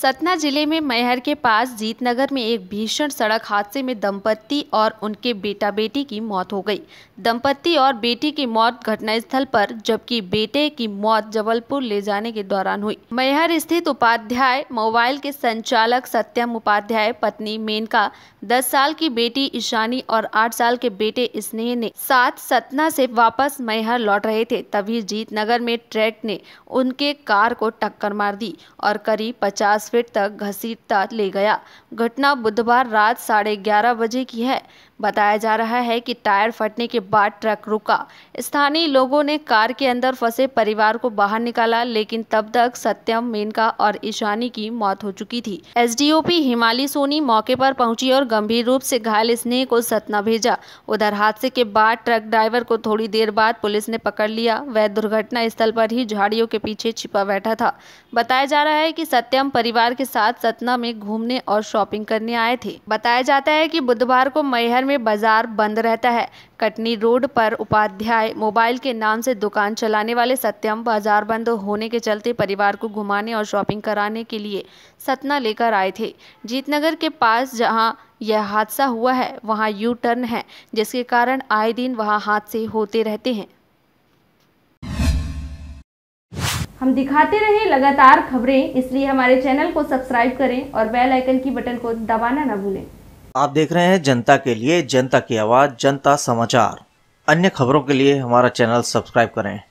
सतना जिले में मैहर के पास जीतनगर में एक भीषण सड़क हादसे में दंपत्ति और उनके बेटा बेटी की मौत हो गई दंपत्ति और बेटी की मौत घटनास्थल पर जबकि बेटे की मौत जबलपुर ले जाने के दौरान हुई मैहर स्थित उपाध्याय मोबाइल के संचालक सत्यम उपाध्याय पत्नी मेनका दस साल की बेटी ईशानी और आठ साल के बेटे स्नेह ने साथ सतना से वापस मैहर लौट रहे थे तभी जीतनगर में ट्रैक ने उनके कार को टक्कर मार दी और करीब पचास फीट तक घसीटता ले गया घटना बुधवार रात साढ़े ग्यारह बजे की है बताया जा रहा है कि टायर फटने के बाद ट्रक रुका स्थानीय लोगों ने कार के अंदर फंसे परिवार को बाहर निकाला लेकिन तब तक सत्यम मेनका और ईशानी की मौत हो चुकी थी एसडीओपी हिमाली सोनी मौके पर पहुंची और गंभीर रूप से घायल स्नेह को सतना भेजा उधर हादसे के बाद ट्रक ड्राइवर को थोड़ी देर बाद पुलिस ने पकड़ लिया वह दुर्घटना स्थल पर ही झाड़ियों के पीछे छिपा बैठा था बताया जा रहा है की सत्यम परिवार के साथ सतना में घूमने और शॉपिंग करने आए थे बताया जाता है की बुधवार को मैहर में बाजार बंद रहता है कटनी रोड पर उपाध्याय मोबाइल के नाम से दुकान चलाने वाले सत्यम बाजार बंद होने के चलते परिवार को घुमाने और शॉपिंग कराने के लिए सतना लेकर आए थे जीतनगर के पास जहां यह हादसा हुआ है वहां यू टर्न है जिसके कारण आए दिन वहां हादसे होते रहते हैं हम दिखाते रहे लगातार खबरें इसलिए हमारे चैनल को सब्सक्राइब करें और बेल आइकन की बटन को दबाना ना भूलें आप देख रहे हैं जनता के लिए जनता की आवाज़ जनता समाचार अन्य खबरों के लिए हमारा चैनल सब्सक्राइब करें